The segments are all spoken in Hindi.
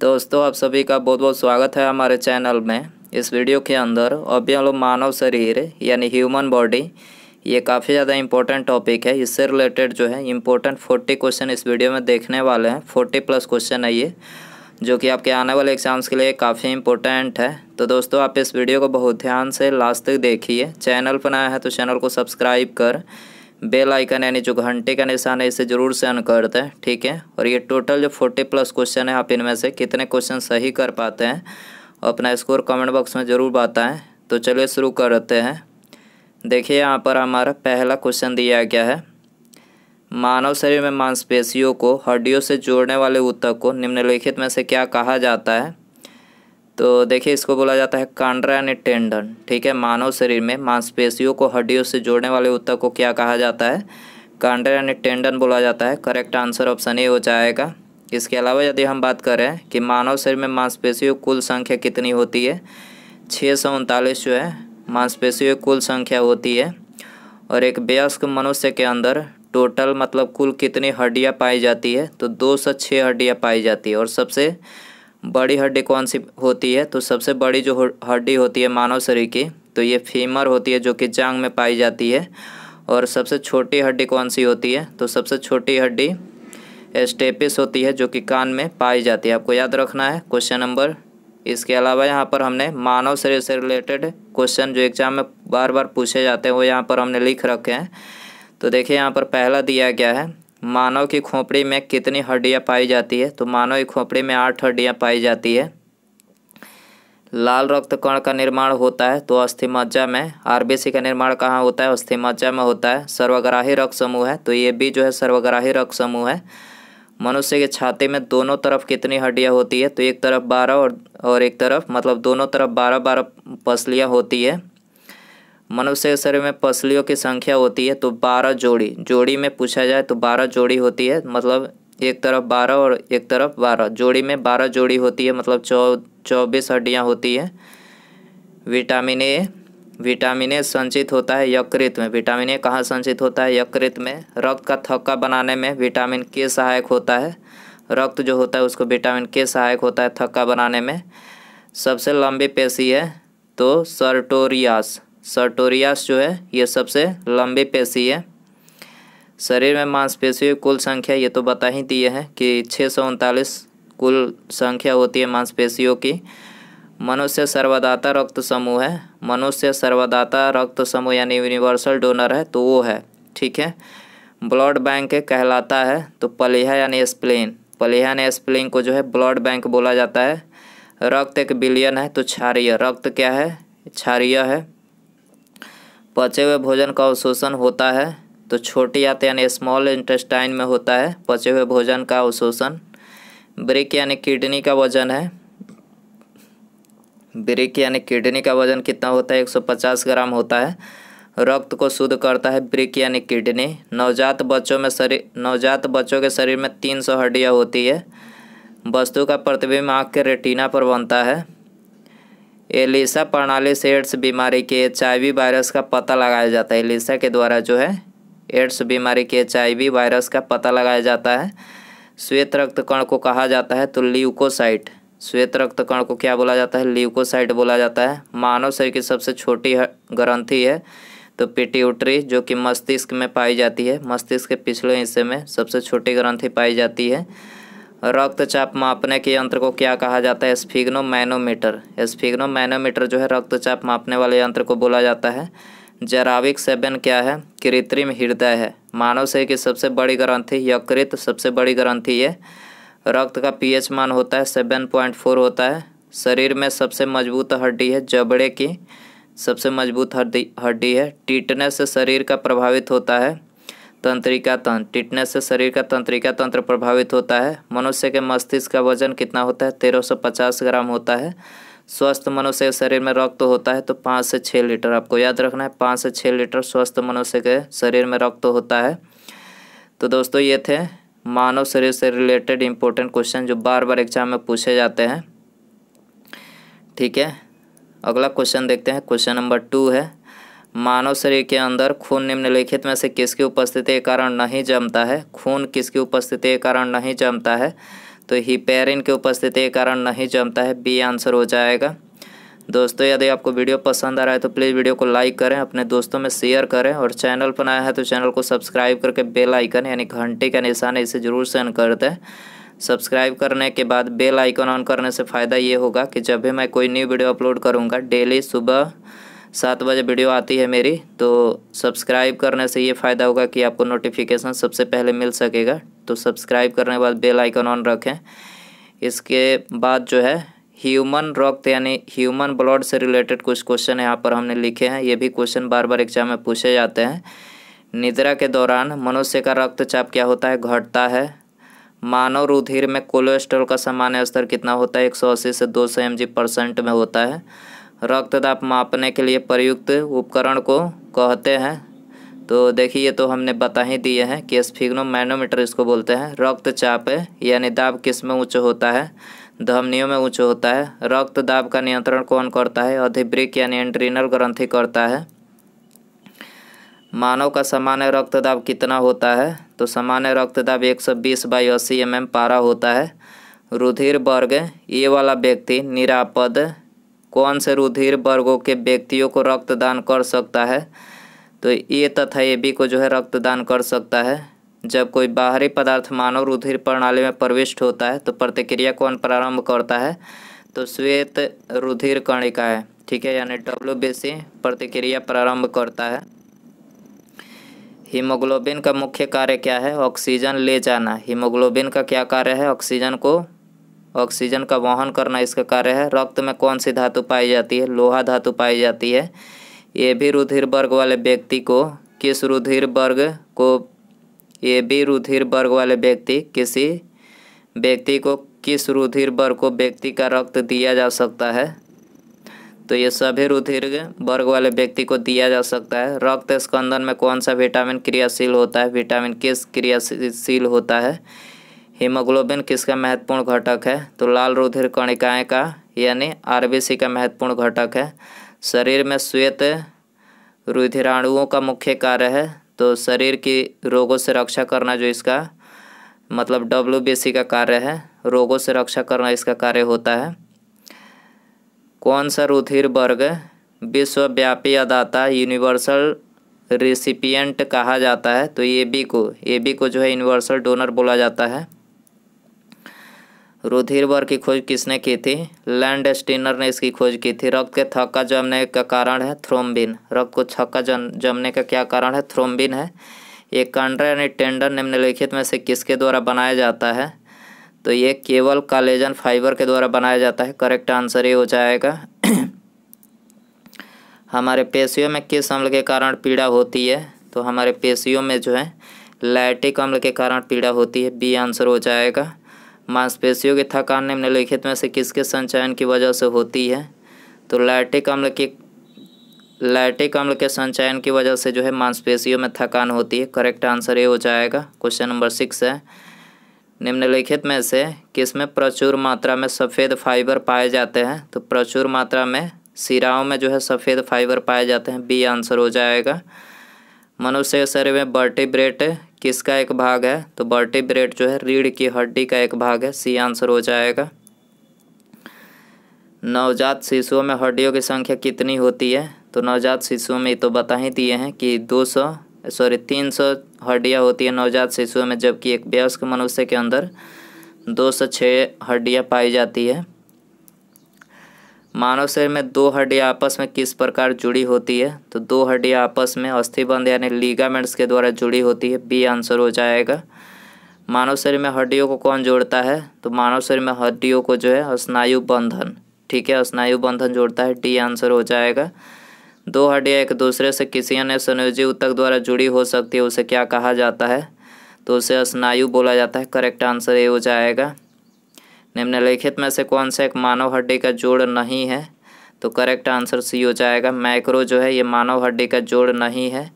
दोस्तों आप सभी का बहुत बहुत स्वागत है हमारे चैनल में इस वीडियो के अंदर अभी हम लोग मानव शरीर यानी ह्यूमन बॉडी ये काफ़ी ज़्यादा इंपॉर्टेंट टॉपिक है इससे रिलेटेड जो है इंपॉर्टेंट फोर्टी क्वेश्चन इस वीडियो में देखने वाले हैं फोर्टी प्लस क्वेश्चन है ये जो कि आपके आने वाले एग्जाम्स के लिए काफ़ी इंपॉर्टेंट है तो दोस्तों आप इस वीडियो को बहुत ध्यान से लास्ट तक देखिए चैनल पर नया है तो चैनल को सब्सक्राइब कर बेल आइकन यानी जो घंटे का निशान है इसे जरूर से अन कर दें ठीक है और ये टोटल जो फोर्टी प्लस क्वेश्चन है आप इनमें से कितने क्वेश्चन सही कर पाते हैं और अपना स्कोर कमेंट बॉक्स में ज़रूर बताएं तो चलिए शुरू करते हैं देखिए यहाँ पर हमारा पहला क्वेश्चन दिया गया है मानव शरीर में मांसपेशियों को हड्डियों से जोड़ने वाले उत्तक को निम्नलिखित में से क्या कहा जाता है तो देखिए इसको बोला जाता है कांड्रान टेंडन ठीक है मानव शरीर में मांसपेशियों को हड्डियों से जोड़ने वाले उत्तर को क्या कहा जाता है कांड्रान टेंडन बोला जाता है करेक्ट आंसर ऑप्शन ए हो जाएगा इसके अलावा यदि हम बात करें कि मानव शरीर में मांसपेशियों कुल संख्या कितनी होती है छः सौ उनतालीस जो है मांसपेशियों कुल संख्या होती है और एक वयस्क मनुष्य के अंदर टोटल मतलब कुल कितनी हड्डियाँ पाई जाती है तो दो सौ छः हड्डियाँ पाई जाती है और सबसे बड़ी हड्डी कौन सी होती है तो सबसे बड़ी जो हड्डी होती है मानव शरीर की तो ये फीमर होती है जो कि जांग में पाई जाती है और सबसे छोटी हड्डी कौन सी होती है तो सबसे छोटी हड्डी स्टेपिस होती है जो कि कान में पाई जाती है आपको याद रखना है क्वेश्चन नंबर इसके अलावा यहाँ पर हमने मानव शरीर से रिलेटेड क्वेश्चन जो एग्जाम में बार बार पूछे जाते हैं वो यहाँ पर हमने लिख रखे हैं तो देखिए यहाँ पर पहला दिया गया है मानव की खोपड़ी में कितनी हड्डियाँ पाई जाती है तो मानव की खोपड़ी में आठ हड्डियाँ पाई जाती है लाल रक्त कण का निर्माण होता है तो मज्जा में आरबीसी का निर्माण कहाँ होता है मज्जा में होता है सर्वग्राही रक्त समूह है तो ये भी जो है सर्वग्राही रक्त समूह है मनुष्य के छाती में दोनों तरफ कितनी हड्डियाँ होती है तो एक तरफ बारह और और एक तरफ मतलब दोनों तरफ बारह बारह पसलियाँ होती है मनुष्य के शरीर में पसलियों की संख्या होती है तो बारह जोड़ी जोड़ी में पूछा जाए तो बारह जोड़ी होती है मतलब एक तरफ बारह और एक तरफ बारह जोड़ी में बारह जोड़ी होती है मतलब चौ चौबीस हड्डियाँ होती है विटामिन ए विटामिन ए संचित होता है यकृत में विटामिन ए कहाँ संचित होता है यकृत में रक्त का थक्का बनाने में विटामिन के सहायक होता है रक्त जो होता है उसको विटामिन के सहायक होता है थक्का बनाने में सबसे लंबी पेशी है तो सर्टोरियास सर्टोरियास जो है ये सबसे लंबी पेशी है शरीर में मांसपेशियों की कुल संख्या ये तो बता ही दिए हैं कि छः सौ उनतालीस कुल संख्या होती है मांसपेशियों की मनुष्य सर्वदाता रक्त समूह है मनुष्य सर्वदाता रक्त समूह यानी यूनिवर्सल डोनर है तो वो है ठीक है ब्लड बैंक कहलाता है तो पलिहा यानी स्प्लेन पलिहा यानी स्प्लेन को जो है ब्लड बैंक बोला जाता है रक्त एक बिलियन है तो क्षारिय रक्त क्या है क्षारिय है पचे हुए भोजन का अवशोषण होता है तो छोटी आते यानी स्मॉल इंटेस्टाइन में होता है पचे हुए भोजन का अवशोषण ब्रिक यानी किडनी का वजन है ब्रिक यानी किडनी का वजन कितना होता है 150 ग्राम होता है रक्त को शुद्ध करता है ब्रिक यानी किडनी नवजात बच्चों में शरीर नवजात बच्चों के शरीर में 300 हड्डियाँ होती है वस्तु का प्रतिबिंब आँख के रेटिना पर बनता है एलिसा प्रणाली से एड्स बीमारी के एच वायरस का पता लगाया जाता है एलिसा के द्वारा जो है एड्स बीमारी के एच वायरस का पता लगाया जाता है श्वेत रक्त कण को कहा जाता है तो ल्यूकोसाइट श्वेत रक्त कण को क्या बोला जाता है ल्यूकोसाइट बोला जाता है मानव शरीर की सबसे छोटी ग्रंथि है तो पिट्यूटरी जो कि मस्तिष्क में पाई जाती है मस्तिष्क के पिछले हिस्से में सबसे छोटी ग्रंथि पाई जाती है रक्तचाप मापने के यंत्र को क्या कहा जाता है मैनोमीटर स्फिग्नो मैनोमीटर जो है रक्तचाप मापने वाले यंत्र को बोला जाता है जराविक सेवन क्या है कृत्रिम हृदय है मानव से की सबसे बड़ी ग्रंथि यकृत सबसे बड़ी ग्रंथि ये रक्त का पीएच मान होता है सेवन पॉइंट फोर होता है शरीर में सबसे मजबूत हड्डी है जबड़े की सबसे मजबूत हड्डी हड्डी है टीटनेस से शरीर का प्रभावित होता है तंत्रिका तंत्र टिटने से शरीर का तंत्रिका तंत्र प्रभावित होता है मनुष्य के मस्तिष्क का वजन कितना होता है तेरह सौ पचास ग्राम होता है स्वस्थ मनुष्य के शरीर में रक्त तो होता है तो पाँच से छः लीटर आपको याद रखना है पाँच से छः लीटर स्वस्थ मनुष्य के शरीर में रक्त तो होता है तो दोस्तों ये थे मानव शरीर से रिलेटेड इम्पोर्टेंट क्वेश्चन जो बार बार एग्जाम में पूछे जाते हैं ठीक है अगला क्वेश्चन देखते हैं क्वेश्चन नंबर टू है मानव शरीर के अंदर खून निम्नलिखित में से किसकी उपस्थिति के कारण नहीं जमता है खून किसकी उपस्थिति के कारण नहीं जमता है तो हिपेरिन की उपस्थिति के कारण नहीं जमता है बी आंसर हो जाएगा दोस्तों यदि आपको वीडियो पसंद आ रहा है तो प्लीज़ वीडियो को लाइक करें अपने दोस्तों में शेयर करें और चैनल पर आया है तो चैनल को सब्सक्राइब करके बेल आइकन यानी घंटे का निशान है इसे ज़रूर सेंड कर दें सब्सक्राइब करने के बाद बेल आइकन ऑन करने से फ़ायदा ये होगा कि जब भी मैं कोई न्यू वीडियो अपलोड करूँगा डेली सुबह सात बजे वीडियो आती है मेरी तो सब्सक्राइब करने से ये फ़ायदा होगा कि आपको नोटिफिकेशन सबसे पहले मिल सकेगा तो सब्सक्राइब करने के बाद बेल आइकन ऑन रखें इसके बाद जो है ह्यूमन रक्त यानी ह्यूमन ब्लड से रिलेटेड कुछ क्वेश्चन यहाँ पर हमने लिखे हैं ये भी क्वेश्चन बार बार एग्जाम में पूछे जाते हैं निद्रा के दौरान मनुष्य का रक्तचाप क्या होता है घटता है मानव रुधिर में कोलेस्ट्रॉल का सामान्य स्तर कितना होता है एक सौ अस्सी से दो सौ एम जी परसेंट में होता है रक्तदाब मापने के लिए प्रयुक्त उपकरण को कहते हैं तो देखिए ये तो हमने बता ही दिए हैं कि मैनोमीटर इसको बोलते हैं रक्तचाप यानी दाब किस में उच्च होता है धमनियों में उच्च होता है रक्त दाब का नियंत्रण कौन करता है अधिवृक यानी एंड्रीनल ग्रंथि करता है मानव का सामान्य रक्तदाब कितना होता है तो सामान्य रक्तदाब एक सौ बीस बाई अस्सी एम पारा होता है रुधिर वर्ग ये वाला व्यक्ति निरापद कौन से रुधिर वर्गों के व्यक्तियों को रक्तदान कर सकता है तो ए तथा ए बी को जो है रक्तदान कर सकता है जब कोई बाहरी पदार्थ मानव रुधिर प्रणाली में प्रविष्ट होता है तो प्रतिक्रिया कौन प्रारंभ करता है तो श्वेत रुधिर कणिका है ठीक है यानी डब्ल्यू बी सी प्रतिक्रिया प्रारंभ करता है हीमोग्लोबिन का मुख्य कार्य क्या है ऑक्सीजन ले जाना हीमोग्लोबिन का क्या कार्य है ऑक्सीजन को ऑक्सीजन का वहन करना इसका कार्य है रक्त में कौन सी धातु पाई जाती है लोहा धातु पाई जाती है ए भी रुधिर वर्ग वाले व्यक्ति को किस रुधिर वर्ग को ए भी रुधिर वर्ग वाले व्यक्ति किसी व्यक्ति को किस रुधिर वर्ग को व्यक्ति का रक्त दिया जा सकता है तो ये सभी रुधिर वर्ग वाले व्यक्ति को दिया जा सकता है रक्त स्कंदन में कौन सा विटामिन क्रियाशील होता है विटामिन किस क्रियाशील होता है हीमोग्लोबिन किसका महत्वपूर्ण घटक है तो लाल रुधिर कणिकाएँ का यानी आरबीसी का महत्वपूर्ण घटक है शरीर में श्वेत रुधिराणुओं का मुख्य कार्य है तो शरीर की रोगों से रक्षा करना जो इसका मतलब डब्ल्यू का कार्य है रोगों से रक्षा करना इसका कार्य होता है कौन सा रुधिर वर्ग विश्वव्यापी अदाता यूनिवर्सल रिसिपियंट कहा जाता है तो ए बी को ए बी को जो है यूनिवर्सल डोनर बोला जाता है रुधिर वर्ग की खोज किसने की थी लैंड स्टीनर ने इसकी खोज की थी रक्त के थक्का जमने का कारण है थ्रोम्बिन रक्त को छक्का जमने का क्या कारण है थ्रोम्बिन है ये कंड्रा यानी टेंडर निम्नलिखित में से किसके द्वारा बनाया जाता है तो ये केवल कालेजन फाइबर के द्वारा बनाया जाता है करेक्ट आंसर ये हो जाएगा हमारे पेशियों में किस अम्ल के कारण पीड़ा होती है तो हमारे पेशियों में जो है लैटिक अम्ल के कारण पीड़ा होती है बी आंसर हो जाएगा मांसपेशियों की थकान निम्नलिखित में से किसके संचयन की वजह से होती है तो लैटिक अम्ल की लैटिक अम्ल के संचयन की वजह से जो है मांसपेशियों में थकान होती है करेक्ट आंसर ये हो जाएगा क्वेश्चन नंबर सिक्स है निम्नलिखित में से किस में प्रचुर मात्रा में सफ़ेद फाइबर पाए जाते हैं तो प्रचुर मात्रा में सिराओं में जो है सफ़ेद फाइबर पाए जाते हैं बी आंसर हो जाएगा मनुष्य शरीर में बर्टिब्रेट किसका एक भाग है तो वर्टिब्रेट जो है रीढ़ की हड्डी का एक भाग है सी आंसर हो जाएगा नवजात शिशुओं में हड्डियों की संख्या कितनी होती है तो नवजात शिशुओं में तो बता ही दिए हैं कि 200 सॉरी 300 हड्डियाँ होती है नवजात शिशुओं में जबकि एक वयस्क मनुष्य के अंदर दो सौ हड्डियाँ पाई जाती है मानव शरीर में दो हड्डियां आपस में किस प्रकार जुड़ी होती है तो दो हड्डियां आपस में अस्थिबंध यानी लीगामेंट्स के द्वारा जुड़ी होती है बी आंसर हो जाएगा मानव शरीर में हड्डियों को कौन जोड़ता है तो मानव शरीर में हड्डियों को जो है स्नायु बंधन ठीक है स्नायु बंधन जोड़ता है डी आंसर हो जाएगा दो हड्डियाँ एक दूसरे से किसी अन्य संयोजी उत्तक द्वारा जुड़ी हो सकती है उसे क्या कहा जाता है तो उसे स्नायु बोला जाता है करेक्ट आंसर ये हो जाएगा निम्नलिखित में से कौन सा एक मानव हड्डी का जोड़ नहीं है तो करेक्ट आंसर सी हो जाएगा मैक्रो जो है ये मानव हड्डी का जोड़ नहीं है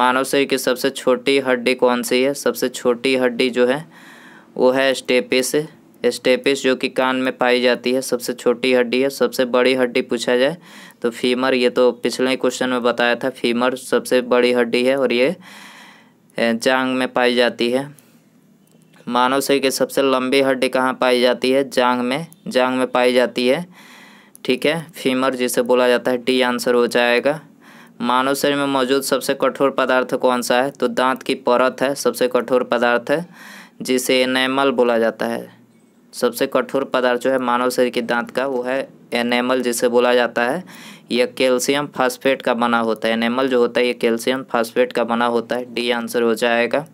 मानव शरीर की सबसे छोटी हड्डी कौन सी है सबसे छोटी हड्डी जो है वो है स्टेपिस स्टेपिस जो कि कान में पाई जाती है सबसे छोटी हड्डी है सबसे बड़ी हड्डी पूछा जाए तो फीमर ये तो पिछले क्वेश्चन में बताया था फीमर सबसे बड़ी हड्डी है और ये जांग में पाई जाती है मानव शरीर की सबसे लंबी हड्डी कहाँ पाई जाती है जांग में जांग में पाई जाती है ठीक है फीमर जिसे बोला जाता है डी आंसर हो जाएगा मानव शरीर में मौजूद सबसे कठोर पदार्थ कौन सा है तो दांत की परत है सबसे कठोर पदार्थ है जिसे एनेमल बोला जाता है सबसे कठोर पदार्थ जो है मानव शरीर के दांत का वो है एनेमल जिसे बोला जाता है यह कैल्शियम फास्फेट का बना होता है एनेमल जो होता है ये कैल्शियम फास्फेट का बना होता है डी आंसर हो जाएगा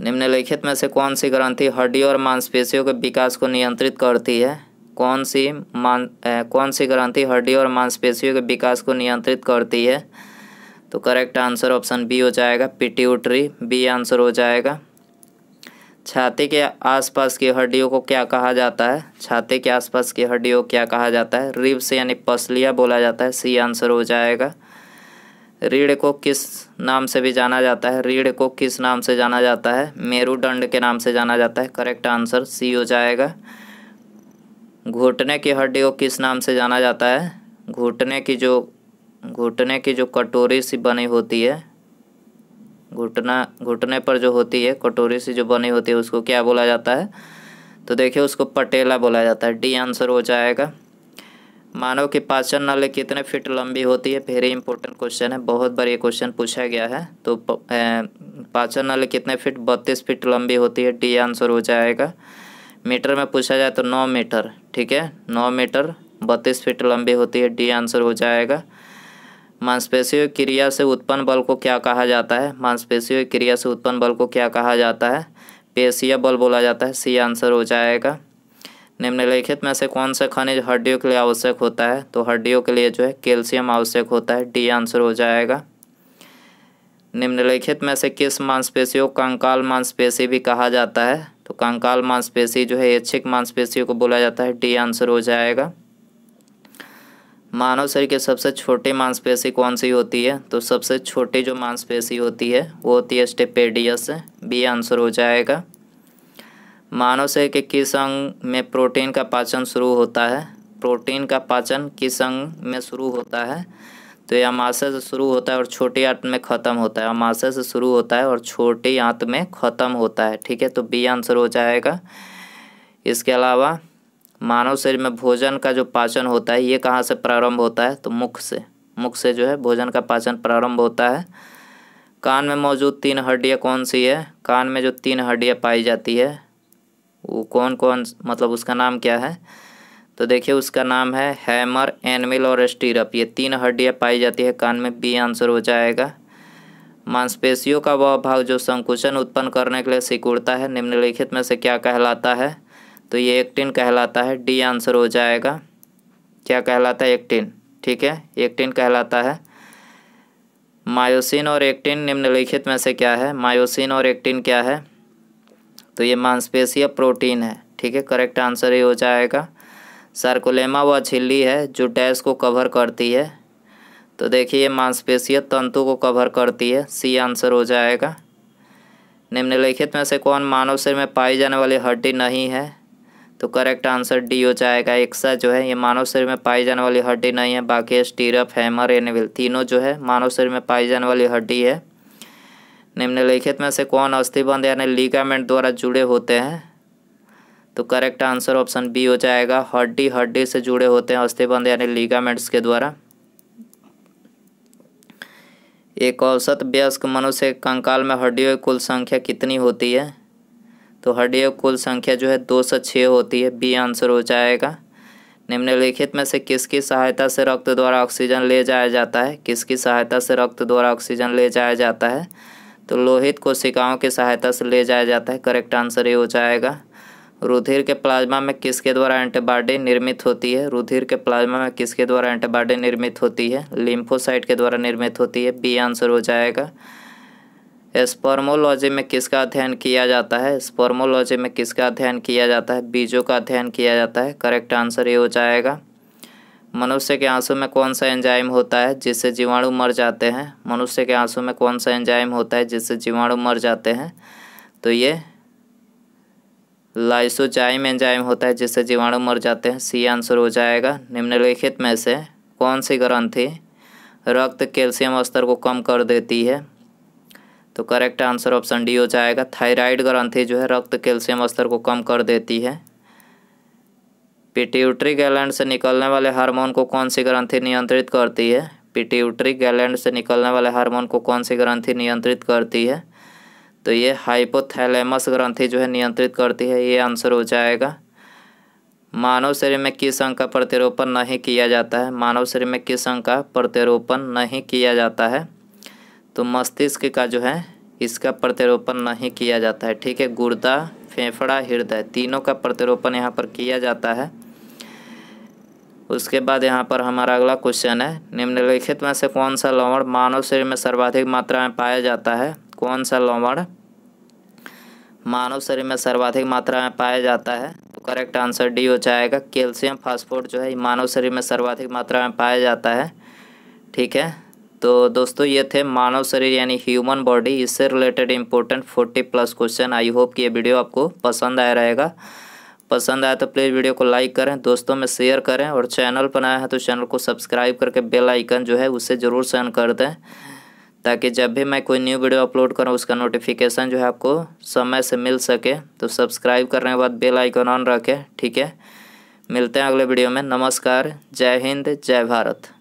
निम्नलिखित में से कौन सी ग्रंथि हड्डियों और मांसपेशियों के विकास को नियंत्रित करती है कौन सी मान कौन सी ग्रंथि हड्डियों और मांसपेशियों के विकास को नियंत्रित करती है तो करेक्ट आंसर ऑप्शन बी हो जाएगा पिट्यूटरी बी आंसर हो जाएगा छाती के आसपास की हड्डियों को क्या कहा जाता है छाती के आसपास की हड्डियों को क्या कहा जाता है रिब्स यानी पसलिया बोला जाता है सी आंसर हो जाएगा रीढ़ को किस नाम से भी जाना जाता है रीढ़ को किस नाम से जाना जाता है मेरुदंड के नाम से जाना जाता है करेक्ट आंसर सी हो जाएगा घुटने की हड्डी को किस नाम से जाना जाता है घुटने की जो घुटने की जो कटोरी सी बनी होती है घुटना घुटने पर जो होती है कटोरी सी जो बनी होती है उसको क्या बोला जाता है तो देखिए उसको पटेला बोला जाता है डी आंसर हो जाएगा मानव की पाचन नली कितने फीट लंबी होती है वेरी इंपॉर्टेंट क्वेश्चन है बहुत बार ये क्वेश्चन पूछा गया है तो पाचन नली कितने फीट बत्तीस फीट लंबी होती है डी आंसर हो जाएगा मीटर में पूछा जाए तो नौ मीटर ठीक है नौ मीटर बत्तीस फीट लंबी होती है डी आंसर हो जाएगा मांसपेशी क्रिया से उत्पन्न बल को क्या कहा जाता है मांसपेशी क्रिया से उत्पन्न बल को क्या कहा जाता है पेशिया बल बोला जाता है सी आंसर हो जाएगा निम्नलिखित में से कौन सा खनिज हड्डियों के लिए आवश्यक होता है तो हड्डियों के लिए जो है कैल्शियम आवश्यक होता है डी आंसर हो जाएगा निम्नलिखित में से किस मांसपेशियों को कंकाल मांसपेशी भी कहा जाता है तो कंकाल मांसपेशी जो है ऐच्छिक मांसपेशियों को बोला जाता है डी आंसर हो जाएगा मानव शरीर की सबसे छोटी मांसपेशी कौन सी होती है तो सबसे छोटी जो मांसपेशी होती है वो होती है स्टेपेडियस बी आंसर हो जाएगा मानव शरीर के किस अंग में प्रोटीन का पाचन शुरू होता है प्रोटीन का पाचन किस अंग में शुरू होता है तो यह अमाशय से शुरू होता है और छोटी आंत में ख़त्म होता है अमाशय से शुरू होता है और छोटी आंत में ख़त्म होता है ठीक है तो बी आंसर हो जाएगा इसके अलावा मानव शरीर में भोजन का जो पाचन होता है ये कहाँ से प्रारंभ होता है तो मुख से मुख से जो है भोजन का पाचन प्रारंभ होता है कान में मौजूद तीन हड्डियाँ कौन सी है कान में जो तीन हड्डियाँ पाई जाती है वो कौन कौन मतलब उसका नाम क्या है तो देखिए उसका नाम है हैमर एनमिल और स्टीरअप ये तीन हड्डियाँ पाई जाती है कान में बी आंसर हो जाएगा मांसपेशियों का वह भाग जो संकुचन उत्पन्न करने के लिए सिकुड़ता है निम्नलिखित में से क्या कहलाता है तो ये एक्टिन कहलाता है डी आंसर हो जाएगा क्या कहलाता है एक्टिन ठीक है एक्टिन कहलाता है मायोसिन और एक्टिन निम्नलिखित में से क्या है मायोसिन और एक्टिन क्या है तो ये मांसपेशीय प्रोटीन है ठीक है करेक्ट आंसर ये हो जाएगा सार्कोलेमा वह झिल्ली है जो डैश को कवर करती है तो देखिए ये मांसपेशीय तंतु को कवर करती है सी आंसर हो जाएगा निम्नलिखित में से कौन मानव शरीर में पाई जाने वाली हड्डी नहीं है तो करेक्ट आंसर डी हो जाएगा एक्सा जो है ये मानव शरीर में पाई जाने वाली हड्डी नहीं है बाकी स्टीरप हैमर एनविल तीनों जो है मानव शरीर में पाई जाने वाली हड्डी है निम्नलिखित में से कौन अस्थिबंध यानी लीगामेंट द्वारा जुड़े होते हैं तो करेक्ट आंसर ऑप्शन बी हो जाएगा हड्डी हड्डी से जुड़े होते हैं अस्थिबंध यानी लीगामेंट्स के द्वारा एक औसत व्यस्क मनुष्य कंकाल में हड्डियों की कुल संख्या कितनी होती है तो हड्डियों की कुल संख्या जो है दो सौ छः होती है बी आंसर हो जाएगा निम्नलिखित में से किसकी सहायता से रक्त द्वारा ऑक्सीजन ले जाया जाता है किसकी सहायता से रक्त द्वारा ऑक्सीजन ले जाया जाता है तो लोहित कोशिकाओं की सहायता से ले जाया जाता है करेक्ट आंसर ये हो जाएगा रुधिर के प्लाज्मा में किसके द्वारा एंटीबॉडी निर्मित होती है रुधिर के प्लाज्मा में किसके द्वारा एंटीबॉडी निर्मित होती है लिम्फोसाइट के द्वारा निर्मित होती है बी आंसर हो जाएगा स्पर्मोलॉजी में किसका अध्ययन किया जाता है स्पर्मोलॉजी में किसका अध्ययन किया जाता है बीजों का अध्ययन किया जाता है करेक्ट आंसर ये हो जाएगा मनुष्य के आंसू में कौन सा एंजाइम होता है जिससे जीवाणु मर जाते हैं मनुष्य के आंसू में कौन सा एंजाइम होता है जिससे जीवाणु मर जाते हैं तो ये लाइसोजाइम एंजाइम होता है जिससे जीवाणु मर जाते हैं सी आंसर हो जाएगा निम्नलिखित में से कौन सी ग्रंथि रक्त कैल्शियम स्तर को कम कर देती है तो करेक्ट आंसर ऑप्शन डी हो जाएगा थायराइड ग्रंथि जो है रक्त कैल्शियम स्तर को कम कर देती है पिट्यूटरी गैलैंड से निकलने वाले हार्मोन को कौन सी ग्रंथि नियंत्रित करती है पिट्यूटरी गैलैंड से निकलने वाले हार्मोन को कौन सी ग्रंथि नियंत्रित करती है तो ये हाइपोथैलेमस ग्रंथि जो है नियंत्रित करती है ये आंसर हो जाएगा मानव शरीर में किस अंग का प्रत्यारोपण नहीं किया जाता है मानव शरीर में किस अंग का प्रत्यारोपण नहीं किया जाता है तो मस्तिष्क का जो है इसका प्रत्यारोपण नहीं किया जाता है ठीक है गुर्दा फेफड़ा हृदय तीनों का प्रतिरोपण यहाँ पर किया जाता है उसके बाद यहाँ पर हमारा अगला क्वेश्चन है निम्नलिखित में से कौन सा लवण मानव शरीर में सर्वाधिक मात्रा में पाया जाता है कौन सा लवण मानव शरीर में सर्वाधिक मात्रा में पाया जाता है तो करेक्ट आंसर डी हो जाएगा कैल्शियम फास्फोर्ट जो है मानव शरीर में सर्वाधिक मात्रा में पाया जाता है ठीक है तो दोस्तों ये थे मानव शरीर यानी ह्यूमन बॉडी इससे related important forty plus question I hope कि ये वीडियो आपको पसंद आया रहेगा पसंद आया तो प्लीज़ वीडियो को लाइक करें दोस्तों में शेयर करें और चैनल पर है तो चैनल को सब्सक्राइब करके बेल आइकन जो है उसे ज़रूर सेंड कर दें ताकि जब भी मैं कोई न्यू वीडियो अपलोड करूँ उसका नोटिफिकेशन जो है आपको समय से मिल सके तो सब्सक्राइब करने के बाद बेल आइकन ऑन रखें ठीक है मिलते हैं अगले वीडियो में नमस्कार जय हिंद जय भारत